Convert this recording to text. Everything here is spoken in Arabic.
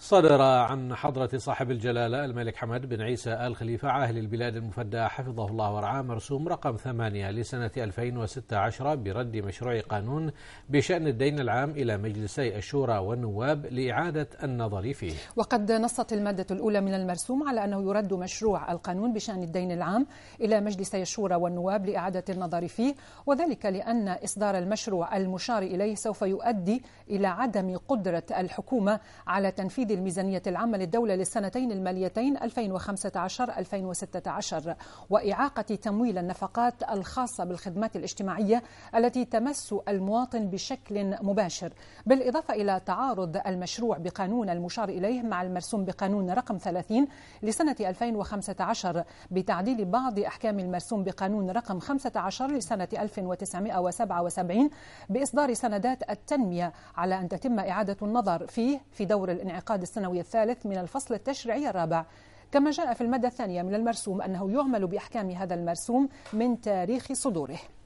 صدر عن حضرة صاحب الجلالة الملك حمد بن عيسى آل خليفة عاهل البلاد المفدى حفظه الله ورعاه مرسوم رقم ثمانية لسنة 2016 برد مشروع قانون بشأن الدين العام إلى مجلسي الشورى والنواب لإعادة النظر فيه وقد نصت المادة الأولى من المرسوم على أنه يرد مشروع القانون بشأن الدين العام إلى مجلسي الشورى والنواب لإعادة النظر فيه وذلك لأن إصدار المشروع المشار إليه سوف يؤدي إلى عدم قدرة الحكومة على تنفيذ تنفيذ الميزانية العامة للدولة للسنتين الماليتين 2015-2016 وإعاقة تمويل النفقات الخاصة بالخدمات الاجتماعية التي تمس المواطن بشكل مباشر بالإضافة إلى تعارض المشروع بقانون المشار إليه مع المرسوم بقانون رقم 30 لسنة 2015 بتعديل بعض أحكام المرسوم بقانون رقم 15 لسنة 1977 بإصدار سندات التنمية على أن تتم إعادة النظر فيه في دور الانعقاد العقد السنوي الثالث من الفصل التشريعي الرابع كما جاء في المادة الثانية من المرسوم أنه يعمل بأحكام هذا المرسوم من تاريخ صدوره